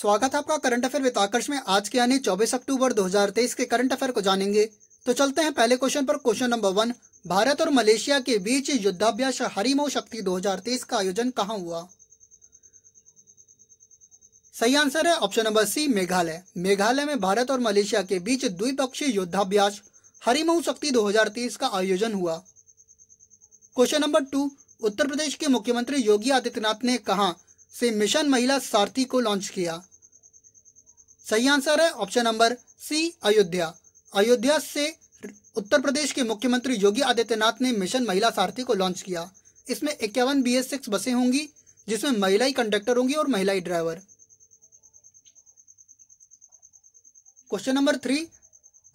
स्वागत है आपका करंट अफेयर विद आकर्ष में आज के यानी 24 अक्टूबर 2023 के करंट अफेयर को जानेंगे तो चलते हैं पहले क्वेश्चन पर क्वेश्चन नंबर वन भारत और मलेशिया के बीच युद्धाभ्यास हरिमो शक्ति 2023 का आयोजन कहां हुआ सही आंसर है option number C Meghalaya Meghalaya में भारत और मलेशिया के बीच द्विपक्षीय युद्धाभ्यास हरिमऊ शक्ति दो का आयोजन हुआ question number two Uttar Pradesh के मुख्यमंत्री योगी आदित्यनाथ ने कहा से मिशन महिला सारथी को लॉन्च किया सही आंसर है option number C Ayodhya Ayodhya से उत्तर प्रदेश के मुख्यमंत्री योगी आदित्यनाथ ने मिशन महिला सारथी को लॉन्च किया इसमें इक्यावन बी एस सिक्स बसें होंगी जिसमें महिला ही कंडक्टर होंगी और महिला ही driver question number three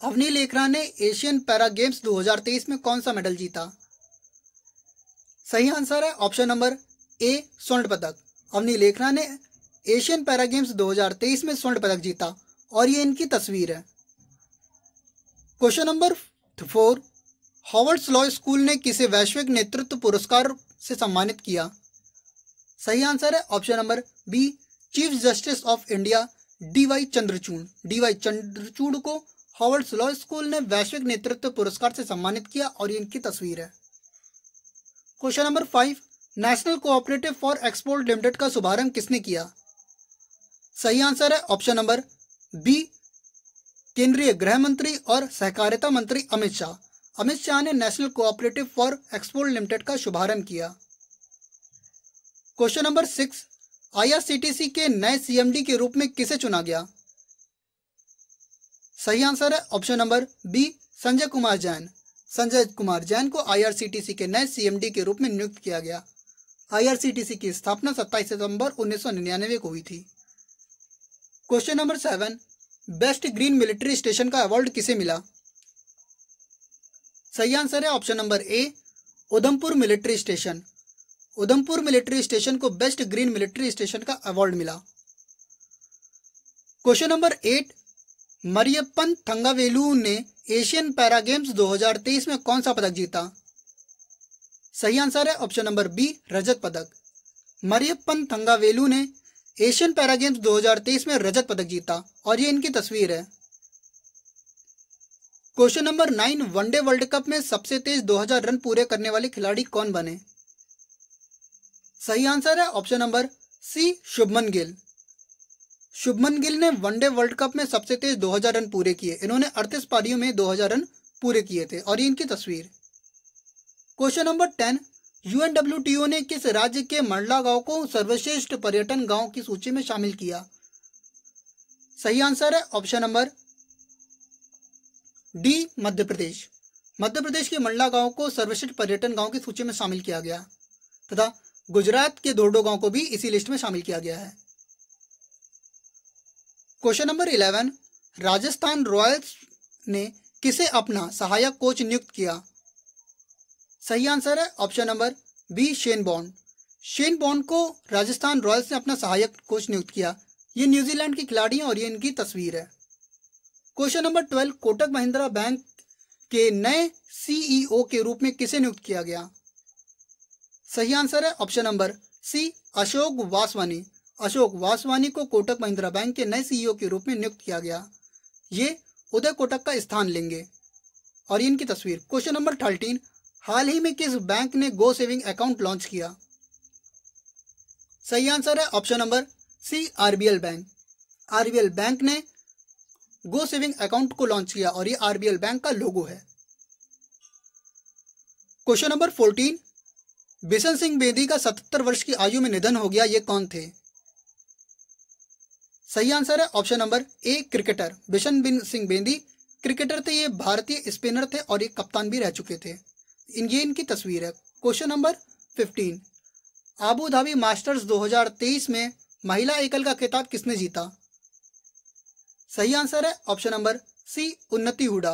Avani Lekhara ने एशियन पैरा गेम्स 2023 में कौन सा मेडल जीता सही आंसर है ऑप्शन नंबर ए स्वर्ण पदक अवनी लेखरा ने एशियन पैरा गेम्स 2023 में स्वर्ण पदक जीता और ये इनकी तस्वीर है question number four Harvard's law school ने किसे वैश्विक नेतृत्व पुरस्कार से सम्मानित किया सही आंसर है option number B chief justice of India D Y Chandrachud D Y Chandrachud को हॉवर्ड्स लॉ स्कूल ने वैश्विक नेतृत्व पुरस्कार से सम्मानित किया और ये इनकी तस्वीर है question number five national cooperative for export limited का शुभारंभ किसने किया सही आंसर है ऑप्शन नंबर बी केंद्रीय गृह मंत्री और सहकारिता मंत्री अमित शाह अमित शाह ने national cooperative for export limited का शुभारंभ किया क्वेश्चन नंबर सिक्स आईआरसीटीसी के नए सीएमडी के रूप में किसे चुना गया सही आंसर है option number B Sanjay Kumar Jain Sanjay Kumar Jain को आईआरसीटीसी के नए सीएमडी के रूप में नियुक्त किया गया आईआरसीटीसी की स्थापना 27 सितंबर 1999 को हुई थी question number seven best green military station का अवार्ड किसे मिला सही आंसर है option number A Udhampur military station Udhampur military station को बेस्ट ग्रीन मिलिट्री स्टेशन का अवार्ड मिला question number eight Mariyappan Thangavelu ने एशियन पैरा गेम्स 2023 में कौन सा पदक जीता सही आंसर है ऑप्शन नंबर बी रजत पदक मरियपन थंगावेलू ने एशियन पैरा गेम्स 2023 में रजत पदक जीता और ये इनकी तस्वीर है question number nine one day world cup में सबसे तेज 2000 रन पूरे करने वाले खिलाड़ी कौन बने सही आंसर है option number C Shubman Gill Shubman Gill ने वनडे वर्ल्ड कप में सबसे तेज 2000 रन पूरे किए इन्होंने अड़तीस पारियों में 2000 रन पूरे किए थे और ये इनकी तस्वीर क्वेश्चन नंबर टेन यूएनडब्ल्यूटीओ ने किस राज्य के मंडला गांव को सर्वश्रेष्ठ पर्यटन गांव की सूची में शामिल किया सही आंसर है option number D Madhya Pradesh Madhya Pradesh के मंडला गांव को सर्वश्रेष्ठ पर्यटन गांव की सूची में शामिल किया गया तथा गुजरात के दोडो गांव को भी इसी लिस्ट में शामिल किया गया है question number eleven Rajasthan Royals ने किसे अपना सहायक कोच नियुक्त किया सही आंसर है option number B Shane Bond Shane Bond को राजस्थान रॉयल्स ने अपना सहायक कोच नियुक्त किया ये न्यूजीलैंड की खिलाड़ी हैं और ये इनकी तस्वीर है question number twelve Kotak Mahindra bank के नए सीईओ e के रूप में किसे नियुक्त किया गया सही आंसर है option number C Ashok Vaswani Ashok Vaswani को कोटक महिंद्रा बैंक के नए सीईओ e के रूप में नियुक्त किया गया ये उदय कोटक का स्थान लेंगे और इनकी तस्वीर क्वेश्चन नंबर थर्टीन हाल ही में किस बैंक ने गो सेविंग अकाउंट लॉन्च किया सही आंसर है option number C RBL bank RBL bank ने गो सेविंग अकाउंट को लॉन्च किया और ये आरबीएल बैंक का लोगो है question number fourteen Bishan Singh Bedi का सतहत्तर वर्ष की आयु में निधन हो गया ये कौन थे सही आंसर है option number A cricketer Bishan बिन सिंह बेदी क्रिकेटर थे ये भारतीय स्पिनर थे और ये कप्तान भी रह चुके थे इन ये इनकी तस्वीर है question number fifteen Abu Dhabi Masters 2023 में महिला एकल का खिताब किसने जीता सही आंसर है ऑप्शन नंबर सी उन्नति हुडा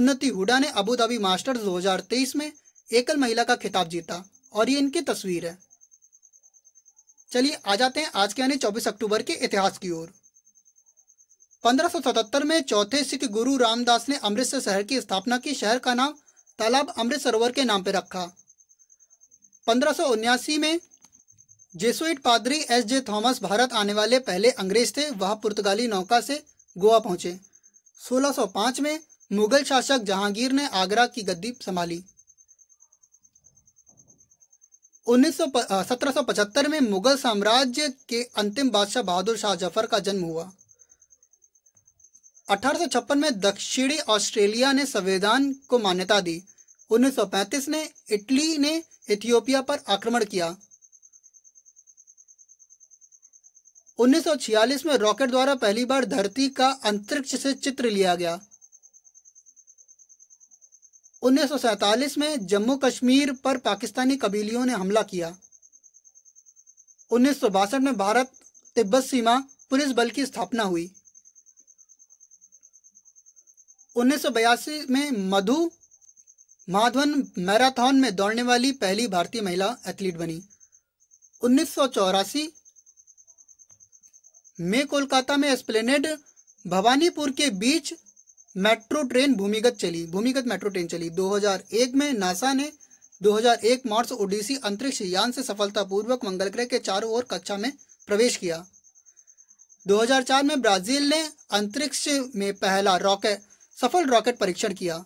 उन्नति हुडा ने अबू धाबी मास्टर्स 2023 में एकल महिला का खिताब जीता और ये इनकी तस्वीर है चलिए आ जाते हैं आज के यानी 24 अक्टूबर के इतिहास की ओर 1577 में चौथे सिख गुरु रामदास ने अमृतसर शहर की स्थापना की शहर का नाम तालाब अमृत सरोवर के नाम पर रखा पंद्रह में जेसुइट पादरी एस जे थॉमस भारत आने वाले पहले अंग्रेज थे वह पुर्तगाली नौका से गोवा पहुंचे 1605 में मुगल शासक जहांगीर ने आगरा की गद्दी संभाली उन्नीस में मुगल साम्राज्य के अंतिम बादशाह बहादुर शाह जफर का जन्म हुआ अठारह में दक्षिणी ऑस्ट्रेलिया ने संविधान को मान्यता दी 1935 ने इटली ने इथियोपिया पर आक्रमण किया 1946 में रॉकेट द्वारा पहली बार धरती का अंतरिक्ष से चित्र लिया गया 1947 में जम्मू कश्मीर पर पाकिस्तानी कबीलियों ने हमला किया उन्नीस में भारत तिब्बत सीमा पुलिस बल की स्थापना हुई 1982 में मधु माधवन मैराथन में दौड़ने वाली पहली भारतीय महिला एथलीट बनी उन्नीस में कोलकाता में एस्प्लेनेड भवानीपुर के बीच मेट्रो ट्रेन भूमिगत चली भूमिगत मेट्रो ट्रेन चली 2001 में नासा ने 2001 मार्च ओडिसी अंतरिक्ष यान से सफलतापूर्वक मंगल ग्रह के चारों ओर कक्षा में प्रवेश किया 2004 में ब्राजील ने अंतरिक्ष में पहला रॉकेट सफल रॉकेट परीक्षण किया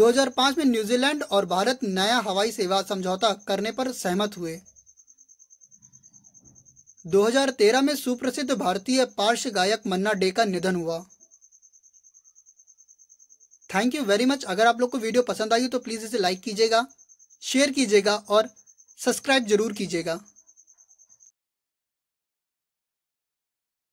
2005 में न्यूजीलैंड और भारत नया हवाई सेवा समझौता करने पर सहमत हुए 2013 में सुप्रसिद्ध भारतीय पार्श्व गायक मन्ना डे का निधन हुआ थैंक यू वेरी मच अगर आप लोग को वीडियो पसंद आई तो प्लीज़ इसे लाइक कीजिएगा शेयर कीजिएगा और सब्सक्राइब जरूर कीजिएगा